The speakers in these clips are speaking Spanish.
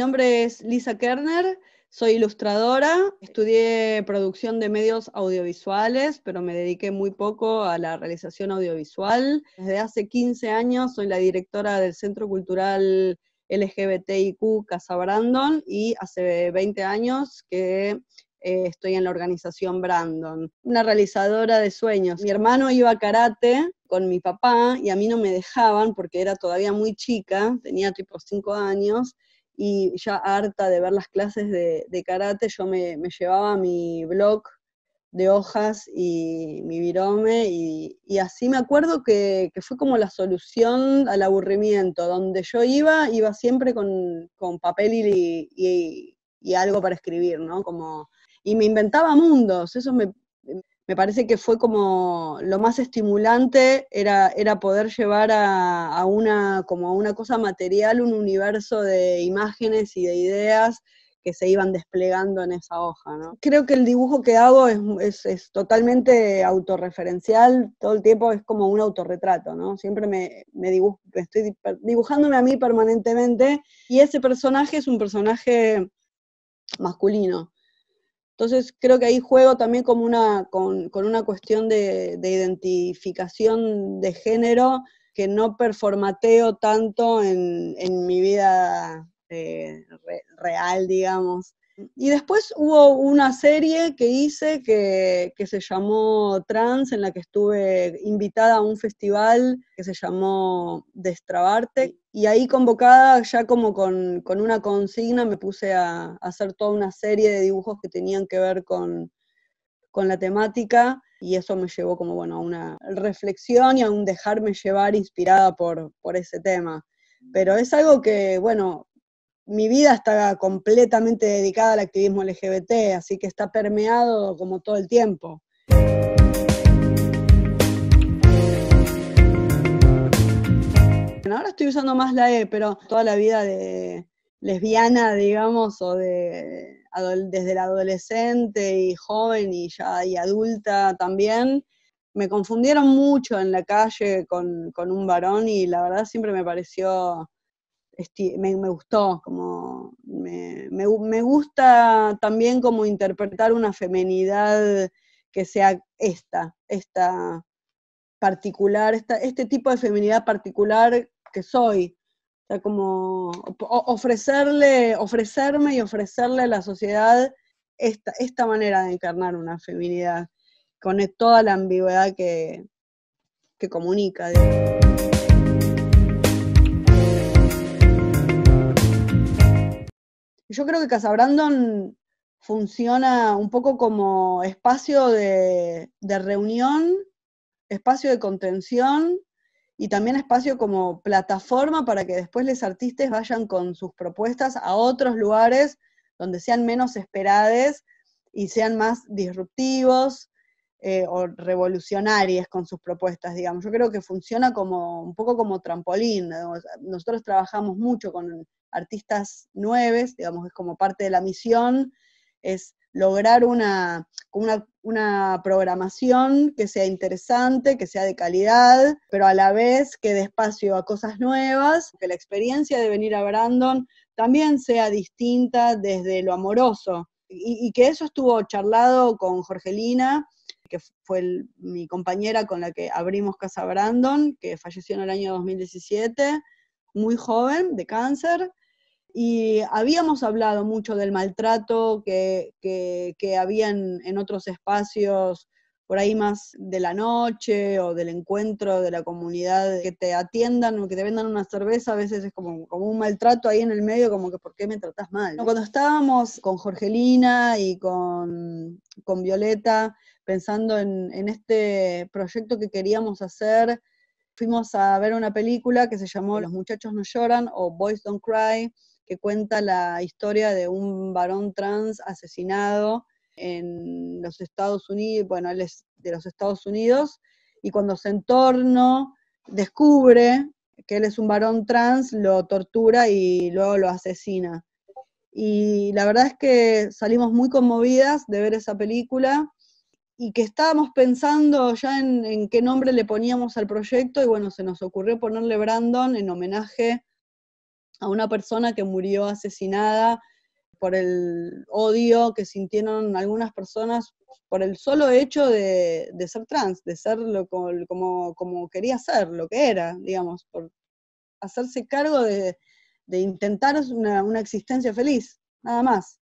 Mi nombre es Lisa Kerner, soy ilustradora, estudié producción de medios audiovisuales, pero me dediqué muy poco a la realización audiovisual. Desde hace 15 años soy la directora del Centro Cultural LGBTIQ Casa Brandon y hace 20 años que eh, estoy en la organización Brandon, una realizadora de sueños. Mi hermano iba a karate con mi papá y a mí no me dejaban porque era todavía muy chica, tenía tipo 5 años, y ya harta de ver las clases de, karate, yo me, llevaba mi blog de hojas y mi virome y, así me acuerdo que, fue como la solución al aburrimiento, donde yo iba, iba siempre con, papel y, y, algo para escribir, ¿no? Como, y me inventaba mundos, eso me, me parece que fue como lo más estimulante era, poder llevar a, una, como a una cosa material, un universo de imágenes y de ideas que se iban desplegando en esa hoja. ¿no? Creo que el dibujo que hago es, totalmente autorreferencial, todo el tiempo es como un autorretrato, ¿no? Siempre me, me dibujo, estoy dibujándome a mí permanentemente y ese personaje es un personaje masculino. Entonces creo que ahí juego también como una, con, una cuestión de, identificación de género que no performateo tanto en, mi vida eh, real, digamos. Y después hubo una serie que hice que, se llamó Trans, en la que estuve invitada a un festival que se llamó Destrabarte. Y ahí convocada, ya como con, una consigna, me puse a, hacer toda una serie de dibujos que tenían que ver con, la temática. Y eso me llevó como, bueno, a una reflexión y a un dejarme llevar inspirada por, por ese tema. Pero es algo que, bueno, mi vida está completamente dedicada al activismo LGBT, así que está permeado como todo el tiempo. ahora estoy usando más la E, pero toda la vida de lesbiana, digamos, o de desde la adolescente y joven y ya y adulta también, me confundieron mucho en la calle con un varón y la verdad siempre me pareció me, gustó, como me, gusta también como interpretar una feminidad que sea esta, esta particular, este tipo de feminidad particular que soy. O sea, como ofrecerle, ofrecerme y ofrecerle a la sociedad esta, esta manera de encarnar una feminidad, con toda la ambigüedad que, que comunica. Yo creo que Casabrandon funciona un poco como espacio de, reunión, espacio de contención y también espacio como plataforma para que después los artistas vayan con sus propuestas a otros lugares donde sean menos esperades y sean más disruptivos eh, o revolucionarias con sus propuestas, digamos. Yo creo que funciona como un poco como trampolín. Nosotros trabajamos mucho con artistas nueves, digamos, es como parte de la misión, es lograr una, una, programación que sea interesante, que sea de calidad, pero a la vez que dé espacio a cosas nuevas, que la experiencia de venir a Brandon también sea distinta desde lo amoroso. y que eso estuvo charlado con Jorgelina, que fue mi compañera con la que abrimos Casa Brandon, que falleció en el año 2017, muy joven, de cáncer. Y habíamos hablado mucho del maltrato que, había en, otros espacios, por ahí más de la noche o del encuentro de la comunidad, que te atiendan o que te vendan una cerveza, a veces es como, un maltrato ahí en el medio, como que ¿por qué me tratas mal? Cuando estábamos con Jorgelina y con Violeta pensando en, este proyecto que queríamos hacer, fuimos a ver una película que se llamó Los muchachos no lloran o Boys Don't Cry, que cuenta la historia de un varón trans asesinado en los Estados Unidos, bueno, él es de los Estados Unidos, y cuando su entorno descubre que él es un varón trans, lo tortura y luego lo asesina. Y la verdad es que salimos muy conmovidas de ver esa película y que estábamos pensando ya en, qué nombre le poníamos al proyecto y bueno, se nos ocurrió ponerle Brandon en homenaje a una persona que murió asesinada por el odio que sintieron algunas personas por el solo hecho de, ser trans, de ser lo, como, quería ser, lo que era, digamos, por hacerse cargo de, intentar una, una existencia feliz, nada más.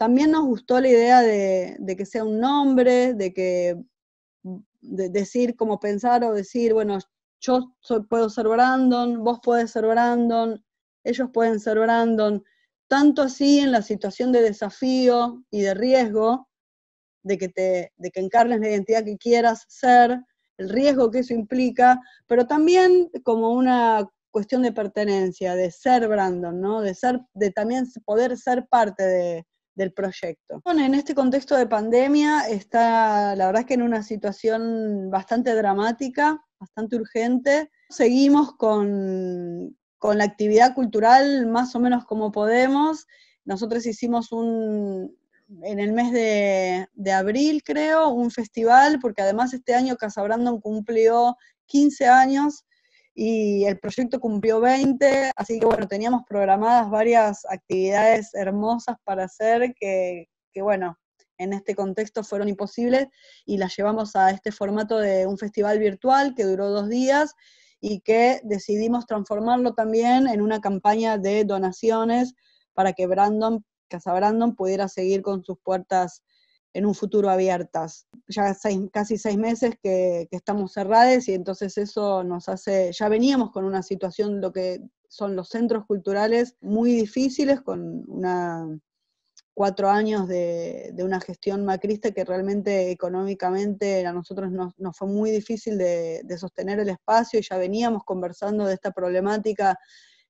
También nos gustó la idea de, que sea un nombre, de que de decir como pensar o decir, bueno, yo puedo ser Brandon, vos puedes ser Brandon, ellos pueden ser Brandon. Tanto así en la situación de desafío y de riesgo, de que, te, de que encarnes la identidad que quieras ser, el riesgo que eso implica, pero también como una cuestión de pertenencia, de ser Brandon, ¿no? De ser, de también poder ser parte de, del proyecto. Bueno, en este contexto de pandemia está, la verdad que en una situación bastante dramática, bastante urgente. Seguimos con, la actividad cultural más o menos como podemos. Nosotros hicimos un, en el mes de, abril, creo, un festival, porque además este año Casa Brandon cumplió 15 años y el proyecto cumplió 20, así que bueno, teníamos programadas varias actividades hermosas para hacer que, que bueno, en este contexto fueron imposibles y las llevamos a este formato de un festival virtual que duró dos días y que decidimos transformarlo también en una campaña de donaciones para que Brandon, Casa Brandon pudiera seguir con sus puertas en un futuro abiertas. Ya seis, casi seis meses que, estamos cerradas y entonces eso nos hace, ya veníamos con una situación, lo que son los centros culturales, muy difíciles, con una cuatro años de, una gestión macrista que realmente económicamente a nosotros nos, fue muy difícil de, de sostener el espacio y ya veníamos conversando de esta problemática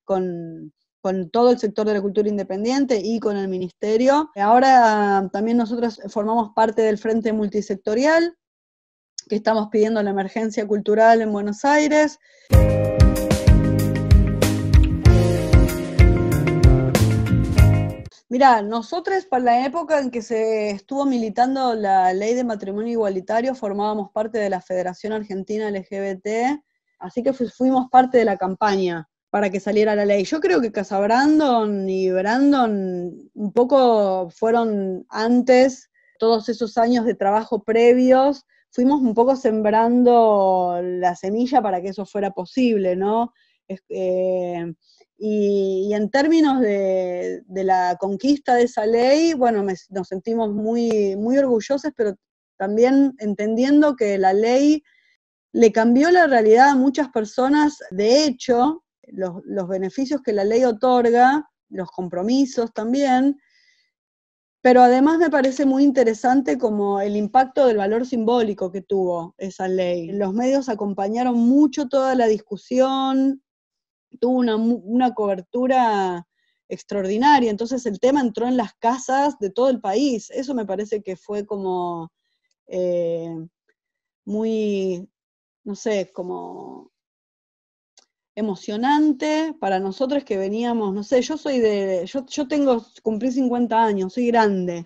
con, con todo el sector de la cultura independiente y con el ministerio. Ahora también nosotros formamos parte del Frente Multisectorial, que estamos pidiendo la emergencia cultural en Buenos Aires. Mirá, nosotros para la época en que se estuvo militando la ley de matrimonio igualitario formábamos parte de la Federación Argentina LGBT, así que fuimos parte de la campaña para que saliera la ley. Yo creo que Brandon y Brandon un poco fueron antes, todos esos años de trabajo previos, fuimos un poco sembrando la semilla para que eso fuera posible, ¿no? Eh, y, en términos de, la conquista de esa ley, bueno, nos sentimos muy, muy orgullosos, pero también entendiendo que la ley le cambió la realidad a muchas personas, de hecho, los, beneficios que la ley otorga, los compromisos también, pero además me parece muy interesante como el impacto del valor simbólico que tuvo esa ley. Los medios acompañaron mucho toda la discusión, tuvo una, cobertura extraordinaria, entonces el tema entró en las casas de todo el país. Eso me parece que fue como eh, muy, no sé, como emocionante para nosotros que veníamos, no sé, yo soy de, yo, tengo, cumplí 50 años, soy grande.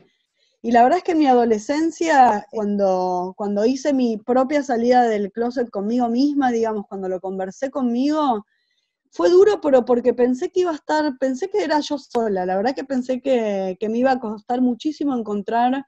Y la verdad es que en mi adolescencia, cuando, cuando hice mi propia salida del closet conmigo misma, digamos, cuando lo conversé conmigo, fue duro, pero porque pensé que iba a estar, pensé que era yo sola, la verdad que pensé que, me iba a costar muchísimo encontrar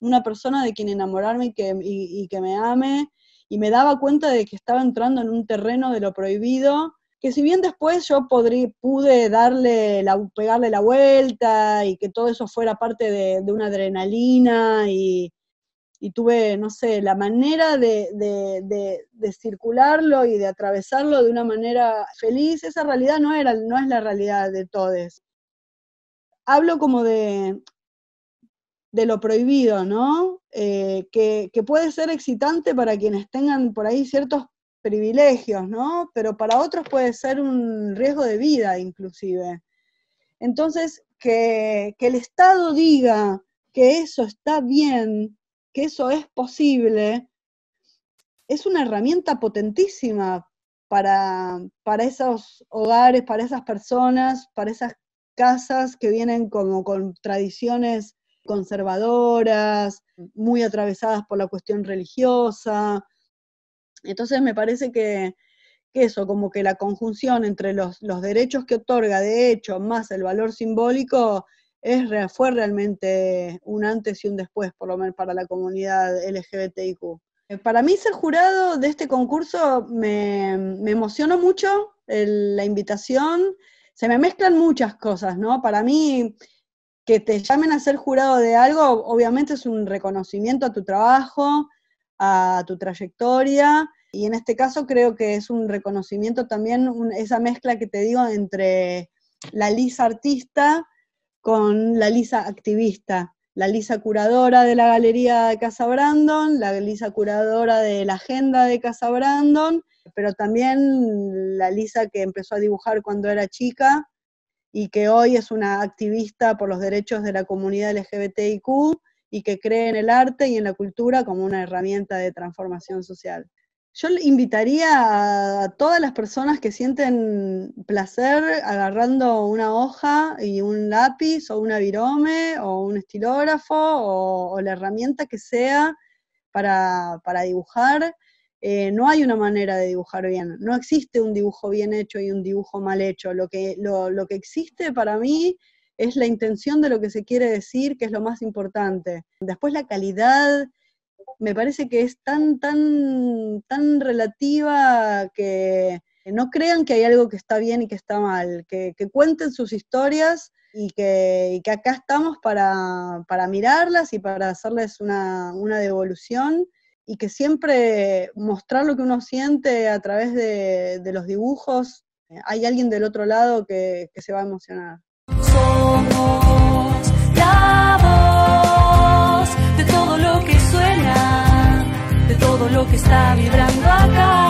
una persona de quien enamorarme y que, y que me ame, y me daba cuenta de que estaba entrando en un terreno de lo prohibido, que si bien después yo pude darle pegarle la vuelta y que todo eso fuera parte de, una adrenalina y, tuve, no sé, la manera de, circularlo y de atravesarlo de una manera feliz, esa realidad no, era, no es la realidad de todos. Hablo como de, de lo prohibido, ¿no? Eh, que, que puede ser excitante para quienes tengan por ahí ciertos privilegios, ¿no? Pero para otros puede ser un riesgo de vida inclusive. Entonces, que, el Estado diga que eso está bien, que eso es posible, es una herramienta potentísima para, para, esos hogares, para esas personas, para esas casas que vienen como con tradiciones conservadoras, muy atravesadas por la cuestión religiosa, entonces me parece que, eso, como que la conjunción entre los, derechos que otorga de hecho más el valor simbólico, fue realmente un antes y un después, por lo menos para la comunidad LGBTIQ. Eh, para mí ser jurado de este concurso me, emocionó mucho la invitación. Se me mezclan muchas cosas, ¿no? Para mí, que te llamen a ser jurado de algo, obviamente es un reconocimiento a tu trabajo, a tu trayectoria y en este caso creo que es un reconocimiento también, esa mezcla que te digo entre la Lisa artista con la Lisa activista, la Lisa curadora de la galería de Casa Brandon, la Lisa curadora de la agenda de Casa Brandon, pero también la Lisa que empezó a dibujar cuando era chica y que hoy es una activista por los derechos de la comunidad LGBTIQ y que cree en el arte y en la cultura como una herramienta de transformación social. Yo invitaría a todas las personas que sienten placer agarrando una hoja y un lápiz o una virome o un estilógrafo o, la herramienta que sea para, para dibujar. Eh, no hay una manera de dibujar bien, no existe un dibujo bien hecho y un dibujo mal hecho. Lo que, lo, lo que existe para mí es la intención de lo que se quiere decir, que es lo más importante. Después la calidad, me parece que es tan, tan, tan relativa que no crean que hay algo que está bien y que está mal, que, cuenten sus historias y que, acá estamos para, mirarlas y para hacerles una, devolución y que siempre mostrar lo que uno siente a través de, los dibujos, eh, hay alguien del otro lado que se va a emocionar. Somos la voz de todo lo que suena, de todo lo que está vibrando acá.